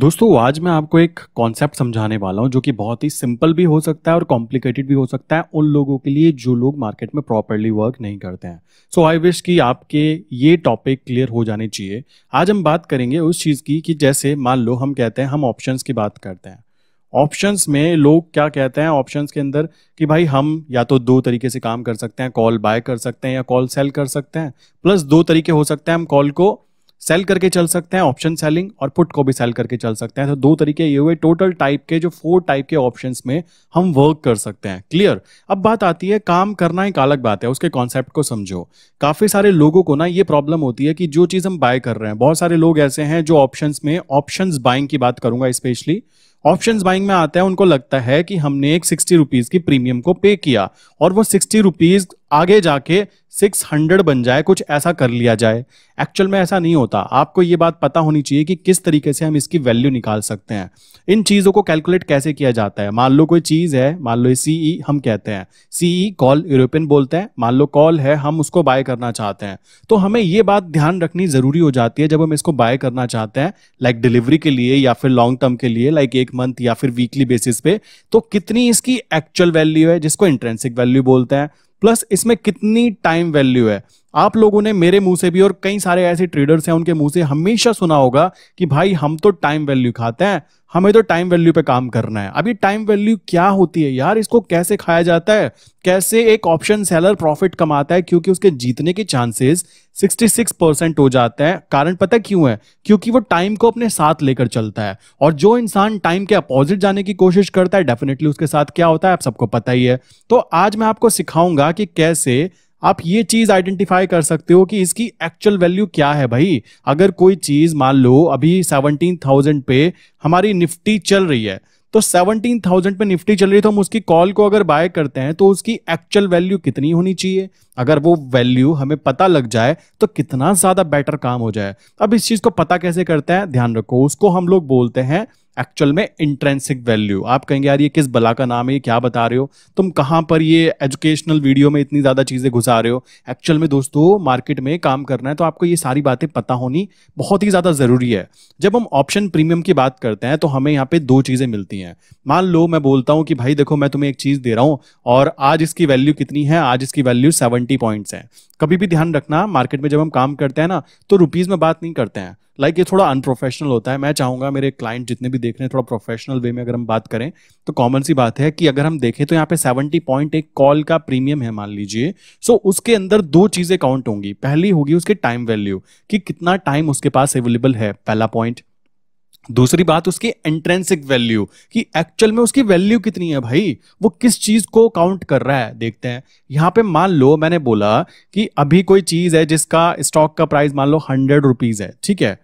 दोस्तों आज मैं आपको एक कॉन्सेप्ट समझाने वाला हूं जो कि बहुत ही सिंपल भी हो सकता है और कॉम्प्लिकेटेड भी हो सकता है उन लोगों के लिए जो लोग मार्केट में प्रॉपरली वर्क नहीं करते हैं सो आई विश कि आपके ये टॉपिक क्लियर हो जाने चाहिए आज हम बात करेंगे उस चीज़ की कि जैसे मान लो हम कहते हैं हम ऑप्शन की बात करते हैं ऑप्शन में लोग क्या कहते हैं ऑप्शन के अंदर कि भाई हम या तो दो तरीके से काम कर सकते हैं कॉल बाय कर सकते हैं या कॉल सेल कर सकते हैं प्लस दो तरीके हो सकते हैं हम कॉल को सेल करके चल सकते हैं ऑप्शन सेलिंग और पुट को भी सेल करके चल सकते हैं तो दो तरीके ये हुए टोटल टाइप के जो फोर टाइप के ऑप्शन में हम वर्क कर सकते हैं क्लियर अब बात आती है काम करना एक अलग बात है उसके कॉन्सेप्ट को समझो काफी सारे लोगों को ना ये प्रॉब्लम होती है कि जो चीज हम बाय कर रहे हैं बहुत सारे लोग ऐसे हैं जो ऑप्शन में ऑप्शन बाइंग की बात करूंगा स्पेशली ऑप्शन बाइंग में आता है उनको लगता है कि हमने एक सिक्सटी रुपीज की प्रीमियम को पे किया और वो सिक्सटी रुपीज आगे जाके 600 बन जाए कुछ ऐसा कर लिया जाए एक्चुअल में ऐसा नहीं होता आपको ये बात पता होनी चाहिए कि किस तरीके से हम इसकी वैल्यू निकाल सकते हैं इन चीज़ों को कैलकुलेट कैसे किया जाता है मान लो कोई चीज़ है मान लो सीई e हम कहते हैं सीई कॉल यूरोपियन बोलते हैं मान लो कॉल है हम उसको बाय करना चाहते हैं तो हमें ये बात ध्यान रखनी ज़रूरी हो जाती है जब हम इसको बाय करना चाहते हैं लाइक डिलीवरी के लिए या फिर लॉन्ग टर्म के लिए लाइक एक मंथ या फिर वीकली बेसिस पे तो कितनी इसकी एक्चुअल वैल्यू है जिसको इंट्रेंसिक वैल्यू बोलते हैं प्लस इसमें कितनी टाइम वैल्यू है आप लोगों ने मेरे मुंह से भी और कई सारे ऐसे ट्रेडर्स हैं उनके मुंह से हमेशा सुना होगा कि भाई हम तो टाइम वैल्यू खाते हैं हमें तो टाइम वैल्यू पे काम करना है अभी टाइम वैल्यू क्या होती है यार इसको कैसे खाया जाता है कैसे एक ऑप्शन सेलर प्रॉफिट कमाता है क्योंकि उसके जीतने के चांसेस 66 परसेंट हो जाते हैं कारण पता क्यों है क्योंकि वो टाइम को अपने साथ लेकर चलता है और जो इंसान टाइम के अपोजिट जाने की कोशिश करता है डेफिनेटली उसके साथ क्या होता है आप सबको पता ही है तो आज मैं आपको सिखाऊंगा कि कैसे आप ये चीज आइडेंटिफाई कर सकते हो कि इसकी एक्चुअल वैल्यू क्या है भाई अगर कोई चीज मान लो अभी सेवनटीन थाउजेंड पे हमारी निफ्टी चल रही है तो सेवनटीन थाउजेंड पे निफ्टी चल रही है तो हम उसकी कॉल को अगर बाय करते हैं तो उसकी एक्चुअल वैल्यू कितनी होनी चाहिए अगर वो वैल्यू हमें पता लग जाए तो कितना ज्यादा बेटर काम हो जाए अब इस चीज को पता कैसे करते हैं ध्यान रखो उसको हम लोग बोलते हैं एक्चुअल में इंट्रेंसिक वैल्यू आप कहेंगे यार ये किस बला का नाम है ये क्या बता रहे हो तुम कहाँ पर ये एजुकेशनल वीडियो में इतनी ज़्यादा चीज़ें घुसा रहे हो एक्चुअल में दोस्तों मार्केट में काम करना है तो आपको ये सारी बातें पता होनी बहुत ही ज़्यादा ज़रूरी है जब हम ऑप्शन प्रीमियम की बात करते हैं तो हमें यहाँ पे दो चीज़ें मिलती हैं मान लो मैं बोलता हूँ कि भाई देखो मैं तुम्हें एक चीज़ दे रहा हूँ और आज इसकी वैल्यू कितनी है आज इसकी वैल्यू सेवेंटी पॉइंट्स है कभी भी ध्यान रखना मार्केट में जब हम काम करते हैं ना तो रुपीज़ में बात नहीं करते हैं लाइक like ये थोड़ा अनप्रोफेशनल होता है मैं चाहूँगा मेरे क्लाइंट जितने भी देख रहे हैं थोड़ा प्रोफेशनल वे में अगर हम बात करें तो कॉमन सी बात है कि अगर हम देखें तो यहाँ पे सेवेंटी पॉइंट एक कॉल का प्रीमियम है मान लीजिए सो उसके अंदर दो चीजें काउंट होंगी पहली होगी उसके टाइम वैल्यू कि कितना टाइम उसके पास अवेलेबल है पहला पॉइंट दूसरी बात उसकी एंट्रेंसिक वैल्यू कि एक्चुअल में उसकी वैल्यू कितनी है भाई वो किस चीज को काउंट कर रहा है देखते हैं यहां पे मान लो मैंने बोला कि अभी कोई चीज है जिसका स्टॉक का प्राइस मान लो हंड्रेड रुपीज है ठीक है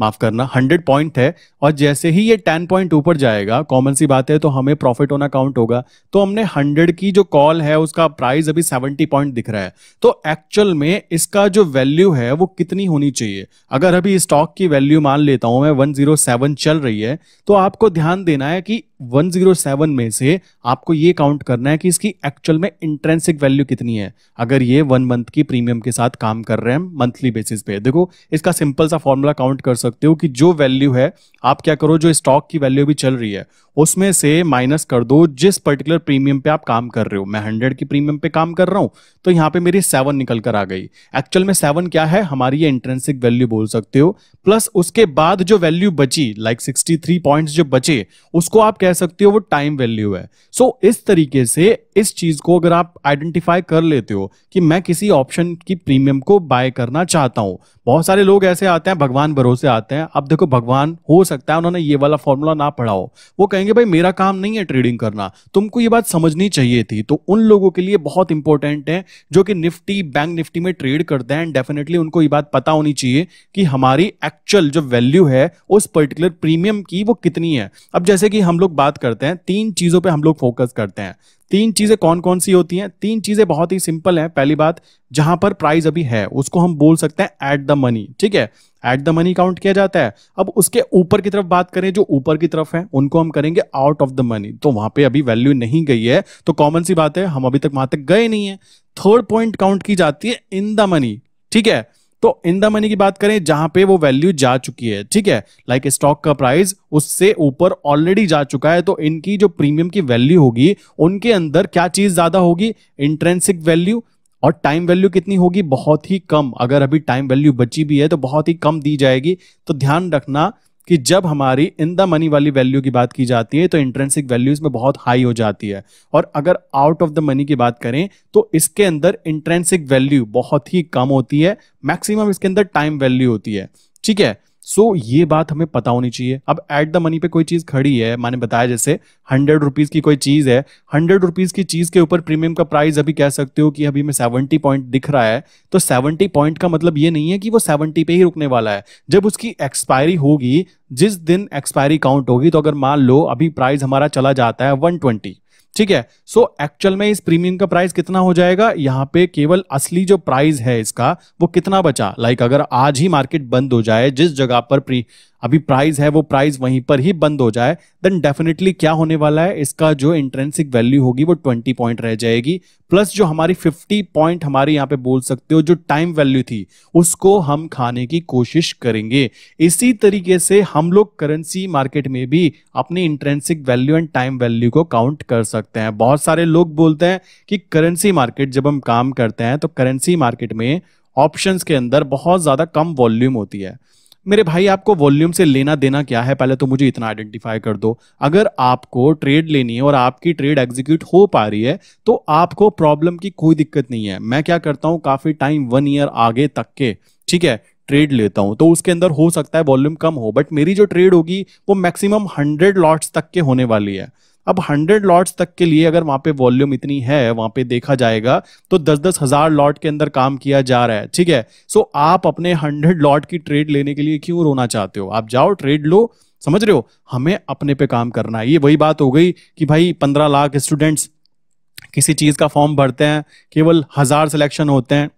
माफ करना हंड्रेड पॉइंट है और जैसे ही ये टेन पॉइंट ऊपर जाएगा कॉमन सी बात है तो हमें प्रॉफिट होना काउंट होगा तो हमने हंड्रेड की जो कॉल है उसका प्राइस अभी सेवेंटी पॉइंट दिख रहा है तो एक्चुअल में इसका जो वैल्यू है वो कितनी होनी चाहिए अगर अभी स्टॉक की वैल्यू मान लेता हूं मैं वन चल रही है तो आपको ध्यान देना है कि 107 में से आपको ये काउंट करना है कि इसकी एक्चुअल में इंट्रेंसिक वैल्यू कितनी है अगर ये वन मंथ की प्रीमियम के साथ काम कर रहे हैं मंथली बेसिस पे देखो इसका सिंपल सा फॉर्मूला काउंट कर सकते हो कि जो वैल्यू है आप क्या करो जो स्टॉक की वैल्यू भी चल रही है उसमें से माइनस कर दो जिस पर्टिकुलर प्रीमियम पे आप काम कर रहे हो मैं हंड्रेड की प्रीमियम पे काम कर रहा हूं तो यहां पे मेरी सेवन निकल कर आ गई एक्चुअल में सेवन क्या है हमारी ये इंट्रेंसिक वैल्यू बोल सकते हो प्लस उसके बाद जो वैल्यू बची लाइक सिक्सटी थ्री पॉइंट जो बचे उसको आप कह सकते हो वो टाइम वैल्यू है सो so, इस तरीके से इस चीज को अगर आप आइडेंटिफाई कर लेते हो कि मैं किसी ऑप्शन की प्रीमियम को बाय करना चाहता हूं बहुत सारे लोग ऐसे आते हैं भगवान भरोसे आते हैं अब देखो भगवान हो सकता है उन्होंने ये वाला फॉर्मूला ना पढ़ाओ वो कहेंगे भाई मेरा काम नहीं है ट्रेडिंग करना तुमको ये बात समझनी चाहिए थी तो उन लोगों के लिए बहुत इंपॉर्टेंट है जो कि निफ्टी बैंक निफ्टी में ट्रेड करते हैं डेफिनेटली उनको ये बात पता होनी चाहिए कि हमारी एक्चुअल जो वैल्यू है उस पर्टिकुलर प्रीमियम की वो कितनी है अब जैसे कि हम लोग बात करते हैं तीन चीजों पर हम लोग फोकस करते हैं तीन चीज़ें कौन कौन सी होती हैं तीन चीज़ें बहुत ही सिंपल हैं पहली बात जहां पर प्राइस अभी है उसको हम बोल सकते हैं एट द मनी ठीक है एट द मनी काउंट किया जाता है अब उसके ऊपर की तरफ बात करें जो ऊपर की तरफ है उनको हम करेंगे आउट ऑफ द मनी तो वहां पे अभी वैल्यू नहीं गई है तो कॉमन सी बात है हम अभी तक वहां तक गए नहीं है थर्ड पॉइंट काउंट की जाती है इन द मनी ठीक है तो इन द मनी की बात करें जहां पे वो वैल्यू जा चुकी है ठीक है लाइक like स्टॉक का प्राइस उससे ऊपर ऑलरेडी जा चुका है तो इनकी जो प्रीमियम की वैल्यू होगी उनके अंदर क्या चीज ज्यादा होगी इंट्रेंसिक वैल्यू और टाइम वैल्यू कितनी होगी बहुत ही कम अगर अभी टाइम वैल्यू बची भी है तो बहुत ही कम दी जाएगी तो ध्यान रखना कि जब हमारी इन द मनी वाली वैल्यू की बात की जाती है तो इंट्रेंसिक वैल्यूज में बहुत हाई हो जाती है और अगर आउट ऑफ द मनी की बात करें तो इसके अंदर इंट्रेंसिक वैल्यू बहुत ही कम होती है मैक्सिमम इसके अंदर टाइम वैल्यू होती है ठीक है सो so, ये बात हमें पता होनी चाहिए अब एट द मनी पे कोई चीज खड़ी है मैंने बताया जैसे हंड्रेड रुपीज की कोई चीज है हंड्रेड रुपीज की चीज के ऊपर प्रीमियम का प्राइस अभी कह सकते हो कि अभी मैं सेवेंटी पॉइंट दिख रहा है तो सेवेंटी पॉइंट का मतलब ये नहीं है कि वो सेवेंटी पे ही रुकने वाला है जब उसकी एक्सपायरी होगी जिस दिन एक्सपायरी काउंट होगी तो अगर मान लो अभी प्राइस हमारा चला जाता है वन ट्वेंटी ठीक है सो so, एक्चुअल में इस प्रीमियम का प्राइस कितना हो जाएगा यहाँ पे केवल असली जो प्राइस है इसका वो कितना बचा लाइक like, अगर आज ही मार्केट बंद हो जाए जिस जगह पर प्री अभी प्राइस है वो प्राइस वहीं पर ही बंद हो जाए देन डेफिनेटली क्या होने वाला है इसका जो इंट्रेंसिक वैल्यू होगी वो 20 पॉइंट रह जाएगी प्लस जो हमारी 50 पॉइंट हमारे यहाँ पे बोल सकते हो जो टाइम वैल्यू थी उसको हम खाने की कोशिश करेंगे इसी तरीके से हम लोग करेंसी मार्केट में भी अपनी intrinsic value and time value को काउंट कर सकते हैं बहुत सारे लोग बोलते हैं कि करेंसी मार्केट जब हम काम करते हैं तो करेंसी मार्केट में ऑप्शंस के अंदर बहुत ज़्यादा कम वॉल्यूम होती है मेरे भाई आपको वॉल्यूम से लेना देना क्या है पहले तो मुझे इतना आइडेंटिफाई कर दो अगर आपको ट्रेड लेनी है और आपकी ट्रेड एग्जीक्यूट हो पा रही है तो आपको प्रॉब्लम की कोई दिक्कत नहीं है मैं क्या करता हूँ काफी टाइम वन ईयर आगे तक के ठीक है ट्रेड लेता हूं तो उसके अंदर हो सकता है वॉल्यूम कम हो बट मेरी जो ट्रेड होगी वो मैक्सिमम हंड्रेड लॉट्स तक के होने वाली है अब 100 लॉट्स तक के लिए अगर वहां पे वॉल्यूम इतनी है वहां पे देखा जाएगा तो दस दस हजार लॉट के अंदर काम किया जा रहा है ठीक है सो आप अपने 100 लॉट की ट्रेड लेने के लिए क्यों रोना चाहते हो आप जाओ ट्रेड लो समझ रहे हो हमें अपने पे काम करना है ये वही बात हो गई कि भाई पंद्रह लाख स्टूडेंट्स किसी चीज का फॉर्म भरते हैं केवल हजार सिलेक्शन होते हैं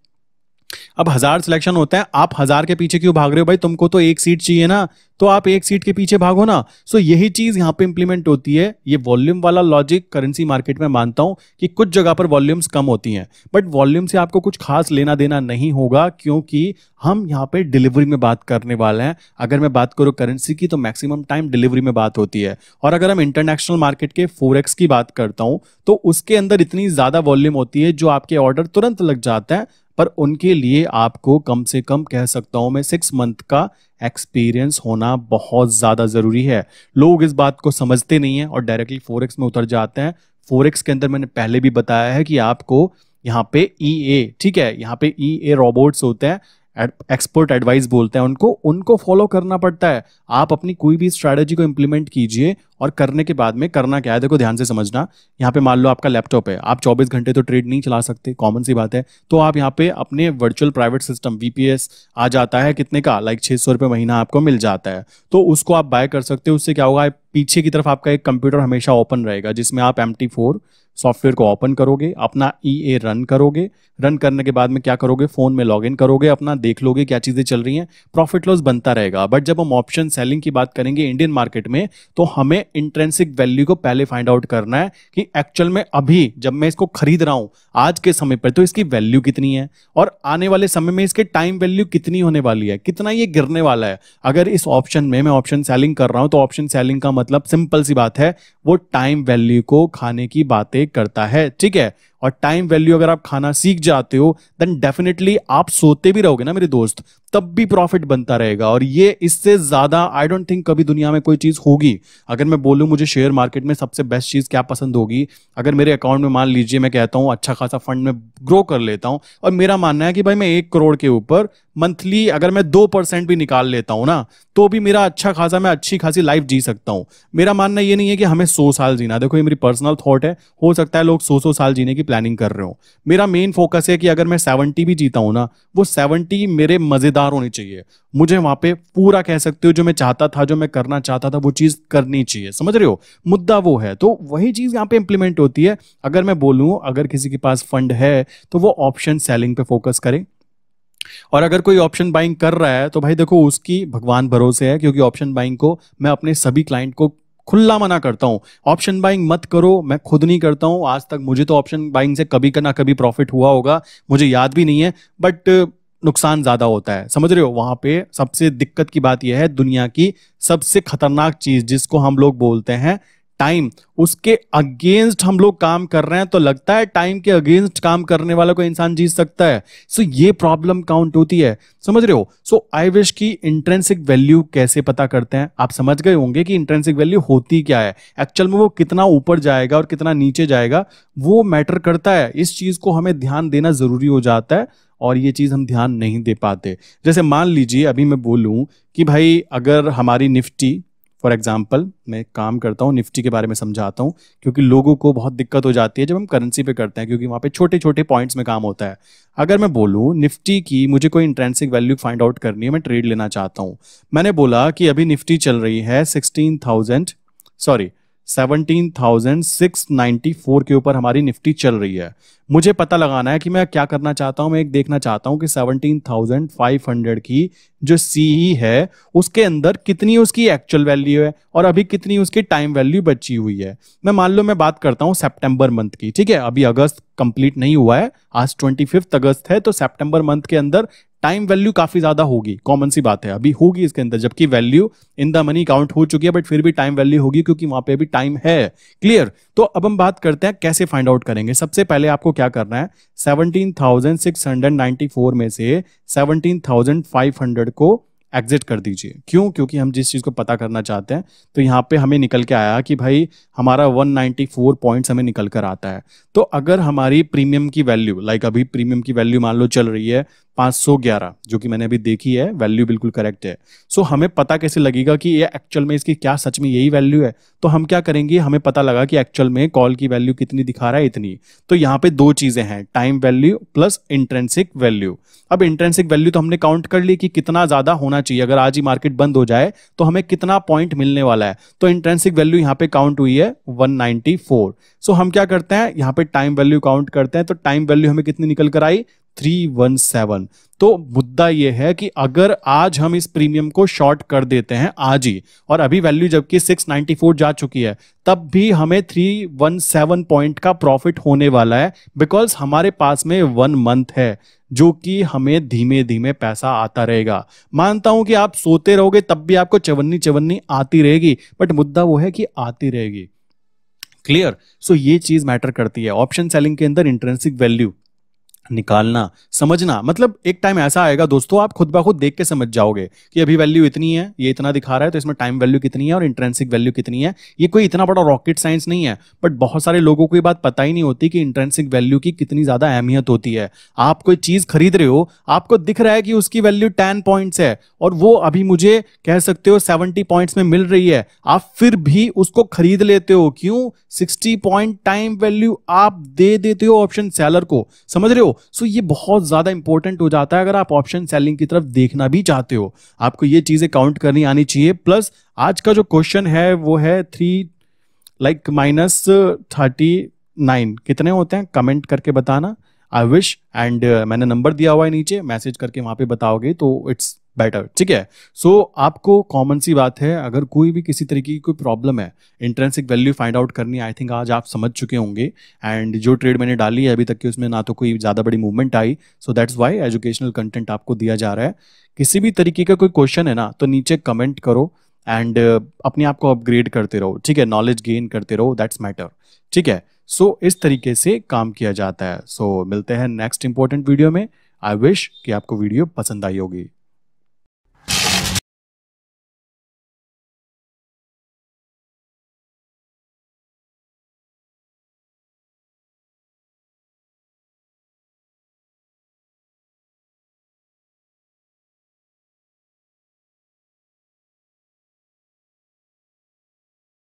अब हजार सिलेक्शन होता है आप हजार के पीछे क्यों भाग रहे हो भाई तुमको तो एक सीट चाहिए ना तो आप एक सीट के पीछे भागो ना सो यही चीज यहाँ पे इंप्लीमेंट होती है ये वॉल्यूम वाला लॉजिक करेंसी मार्केट में मानता हूं कि कुछ जगह पर वॉल्यूम्स कम होती हैं बट वॉल्यूम से आपको कुछ खास लेना देना नहीं होगा क्योंकि हम यहाँ पे डिलीवरी में बात करने वाले हैं अगर मैं बात करूँ करेंसी की तो मैक्सिमम टाइम डिलीवरी में बात होती है और अगर हम इंटरनेशनल मार्केट के फोर की बात करता हूँ तो उसके अंदर इतनी ज्यादा वॉल्यूम होती है जो आपके ऑर्डर तुरंत लग जाता है पर उनके लिए आपको कम से कम कह सकता हूं मैं सिक्स मंथ का एक्सपीरियंस होना बहुत ज़्यादा ज़रूरी है लोग इस बात को समझते नहीं हैं और डायरेक्टली फोरेक्स में उतर जाते हैं फोरेक्स के अंदर मैंने पहले भी बताया है कि आपको यहाँ पे ई e ए ठीक है यहाँ पे ई ए रोबोट्स होते हैं एक्सपर्ट एडवाइस बोलते हैं उनको उनको फॉलो करना पड़ता है आप अपनी कोई भी स्ट्रैटेजी को इम्प्लीमेंट कीजिए और करने के बाद में करना क्या है देखो ध्यान से समझना यहाँ पे मान लो आपका लैपटॉप है आप 24 घंटे तो ट्रेड नहीं चला सकते कॉमन सी बात है तो आप यहाँ पे अपने वर्चुअल प्राइवेट सिस्टम वीपीएस आ जाता है कितने का लाइक छः सौ महीना आपको मिल जाता है तो उसको आप बाय कर सकते हो उससे क्या होगा पीछे की तरफ आपका एक कंप्यूटर हमेशा ओपन रहेगा जिसमें आप एम टी फोर सॉफ्टवेयर को ओपन करोगे अपना ई ए रन करोगे रन करने के बाद में क्या करोगे फ़ोन में लॉग इन करोगे अपना देख लोगे क्या चीज़ें चल रही हैं प्रॉफिट लॉस बनता रहेगा बट जब हम ऑप्शन सेलिंग की बात करेंगे इंडियन मार्केट में तो हमें इंट्रेंसिक वैल्यू को पहले फाइंड आउट करना है कि एक्चुअल में अभी जब मैं इसको खरीद रहा हूं आज के समय पर तो इसकी वैल्यू कितनी है और आने वाले समय में इसके टाइम वैल्यू कितनी होने वाली है कितना ये गिरने वाला है अगर इस ऑप्शन में मैं ऑप्शन सेलिंग कर रहा हूं तो ऑप्शन सेलिंग का मतलब सिंपल सी बात है वो टाइम वैल्यू को खाने की बातें करता है ठीक है और टाइम वैल्यू अगर आप खाना सीख जाते हो देन डेफिनेटली आप सोते भी रहोगे ना मेरे दोस्त तब भी प्रॉफिट बनता रहेगा और ये इससे ज्यादा आई डोंट थिंक कभी दुनिया में कोई चीज होगी अगर मैं बोलूँ मुझे शेयर मार्केट में सबसे बेस्ट चीज क्या पसंद होगी अगर मेरे अकाउंट में मान लीजिए मैं कहता हूँ अच्छा खासा फंड में ग्रो कर लेता हूँ और मेरा मानना है कि भाई मैं एक करोड़ के ऊपर मंथली अगर मैं दो परसेंट भी निकाल लेता हूँ ना तो भी मेरा अच्छा खासा मैं अच्छी खासी लाइफ जी सकता हूँ मेरा मानना ये नहीं है कि हमें सौ साल जीना देखो ये मेरी पर्सनल थॉट है हो सकता है लोग सौ सौ साल जीने की प्लानिंग कर रहे हो मेरा मेन फोकस है कि अगर मैं सेवेंटी भी जीता हूं ना वो सेवेंटी मेरे मजेदार होनी चाहिए मुझे वहां पे पूरा कह सकते हो जो मैं चाहता था जो मैं करना चाहता था वो चीज करनी चाहिए समझ रहे हो मुद्दा वो है तो वही चीज यहाँ पे इंप्लीमेंट होती है अगर मैं बोलूँ अगर किसी के पास फंड है तो वो ऑप्शन सेलिंग पे फोकस करें और अगर कोई ऑप्शन बाइंग कर रहा है तो भाई देखो उसकी भगवान भरोसे है क्योंकि ऑप्शन बाइंग को मैं अपने सभी क्लाइंट को खुला मना करता हूँ ऑप्शन बाइंग मत करो मैं खुद नहीं करता हूँ आज तक मुझे तो ऑप्शन बाइंग से कभी का ना कभी प्रॉफिट हुआ होगा मुझे याद भी नहीं है बट नुकसान ज़्यादा होता है समझ रहे हो वहाँ पे सबसे दिक्कत की बात यह है दुनिया की सबसे खतरनाक चीज़ जिसको हम लोग बोलते हैं टाइम उसके अगेंस्ट हम लोग काम कर रहे हैं तो लगता है टाइम के अगेंस्ट काम करने वाला कोई इंसान जीत सकता है सो so, ये प्रॉब्लम काउंट होती है समझ रहे हो सो आई विश की इंट्रेंसिक वैल्यू कैसे पता करते हैं आप समझ गए होंगे कि इंट्रेंसिक वैल्यू होती क्या है एक्चुअल में वो कितना ऊपर जाएगा और कितना नीचे जाएगा वो मैटर करता है इस चीज को हमें ध्यान देना जरूरी हो जाता है और ये चीज़ हम ध्यान नहीं दे पाते जैसे मान लीजिए अभी मैं बोलूँ कि भाई अगर हमारी निफ्टी फॉर एग्जाम्पल मैं काम करता हूँ निफ्टी के बारे में समझाता हूँ क्योंकि लोगों को बहुत दिक्कत हो जाती है जब हम करेंसी पे करते हैं क्योंकि वहाँ पे छोटे छोटे पॉइंट्स में काम होता है अगर मैं बोलूँ निफ्टी की मुझे कोई इंट्रेंसिक वैल्यू फाइंड आउट करनी है मैं ट्रेड लेना चाहता हूँ मैंने बोला कि अभी निफ्टी चल रही है सिक्सटीन थाउजेंड सॉरी 17,694 के ऊपर हमारी निफ्टी चल रही है मुझे पता लगाना है कि मैं क्या करना चाहता हूं मैं एक देखना चाहता हूं कि 17,500 की जो सी e है उसके अंदर कितनी उसकी एक्चुअल वैल्यू है और अभी कितनी उसकी टाइम वैल्यू बची हुई है मैं मान लो मैं बात करता हूं सितंबर मंथ की ठीक है अभी अगस्त कंप्लीट नहीं हुआ है आज ट्वेंटी अगस्त है तो सेप्टेम्बर मंथ के अंदर टाइम वैल्यू काफी ज्यादा होगी कॉमन सी बात है अभी होगी इसके अंदर जबकि value in the money count हो चुकी है बट फिर भी टाइम वैल्यू होगी क्योंकि वहां पे अभी टाइम है क्लियर तो अब हम बात करते हैं कैसे फाइंड आउट करेंगे सबसे पहले आपको क्या करना है 17,694 में से 17,500 को एग्जिट कर दीजिए क्यों क्योंकि हम जिस चीज़ को पता करना चाहते हैं तो यहाँ पे हमें निकल के आया कि भाई हमारा 194 पॉइंट्स हमें निकल कर आता है तो अगर हमारी प्रीमियम की वैल्यू लाइक अभी प्रीमियम की वैल्यू मान लो चल रही है 511 जो कि मैंने अभी देखी है वैल्यू बिल्कुल करेक्ट है सो so, हमें पता कैसे लगेगा कि ये एक्चुअल में इसकी क्या सच में यही वैल्यू है तो हम क्या करेंगे हमें पता लगा कि एक्चुअल में कॉल की वैल्यू कितनी दिखा रहा है इतनी तो यहाँ पे दो चीज़ें हैं time value plus intrinsic value अब इंट्रेंसिक वैल्यू तो हमने काउंट कर ली कि कितना ज़्यादा होना चाहिए अगर आज ही मार्केट बंद हो जाए तो हमें कितना पॉइंट मिलने वाला है तो इंट्रेंसिक वैल्यू यहाँ पे काउंट हुई है वन सो हम क्या करते हैं यहाँ पे टाइम वैल्यू काउंट करते हैं तो टाइम वैल्यू हमें कितनी निकल कर आई थ्री वन सेवन तो मुद्दा यह है कि अगर आज हम इस प्रीमियम को शॉर्ट कर देते हैं आज ही और अभी वैल्यू जबकि 694 जा चुकी है तब भी हमें 317 पॉइंट का प्रॉफिट होने वाला है बिकॉज हमारे पास में वन मंथ है जो कि हमें धीमे धीमे पैसा आता रहेगा मानता हूं कि आप सोते रहोगे तब भी आपको चवन्नी चवन्नी आती रहेगी बट मुद्दा वो है कि आती रहेगी क्लियर सो so ये चीज मैटर करती है ऑप्शन सेलिंग के अंदर इंटरेंसिक वैल्यू निकालना समझना मतलब एक टाइम ऐसा आएगा दोस्तों आप खुद ब खुद देख के समझ जाओगे कि अभी वैल्यू इतनी है ये इतना दिखा रहा है तो इसमें टाइम वैल्यू कितनी है और इंट्रेंसिक वैल्यू कितनी है ये कोई इतना बड़ा रॉकेट साइंस नहीं है बट बहुत सारे लोगों को ये बात पता ही नहीं होती कि इंट्रेंसिक वैल्यू की कितनी ज्यादा अहमियत होती है आप कोई चीज खरीद रहे हो आपको दिख रहा है कि उसकी वैल्यू टेन पॉइंट्स है और वो अभी मुझे कह सकते हो सेवेंटी पॉइंट्स में मिल रही है आप फिर भी उसको खरीद लेते हो क्यों सिक्सटी पॉइंट टाइम वैल्यू आप दे देते हो ऑप्शन सेलर को समझ रहे हो सो ये बहुत ज़्यादा इंपॉर्टेंट हो जाता है अगर आप ऑप्शन सेलिंग की तरफ देखना भी चाहते हो आपको ये चीज़ें काउंट करनी आनी चाहिए प्लस आज का जो क्वेश्चन है वो है three like minus thirty nine कितने होते हैं कमेंट करके बताना आई विश एंड मैंने नंबर दिया हुआ है नीचे मैसेज करके वहां पे बताओगे तो इट्स बेटर ठीक है सो so, आपको कॉमन सी बात है अगर कोई भी किसी तरीके की कोई प्रॉब्लम है इंट्रेंसिक वैल्यू फाइंड आउट करनी आई थिंक आज आप समझ चुके होंगे एंड जो ट्रेड मैंने डाली है अभी तक की उसमें ना तो कोई ज़्यादा बड़ी मूवमेंट आई so that's why educational content आपको दिया जा रहा है किसी भी तरीके का कोई क्वेश्चन है ना तो नीचे कमेंट करो एंड uh, अपने आप को अपग्रेड करते रहो ठीक है नॉलेज गेन करते रहो दैट्स मैटर ठीक है सो so, इस तरीके से काम किया जाता है सो so, मिलते हैं नेक्स्ट इंपॉर्टेंट वीडियो में आई विश कि आपको वीडियो पसंद आई होगी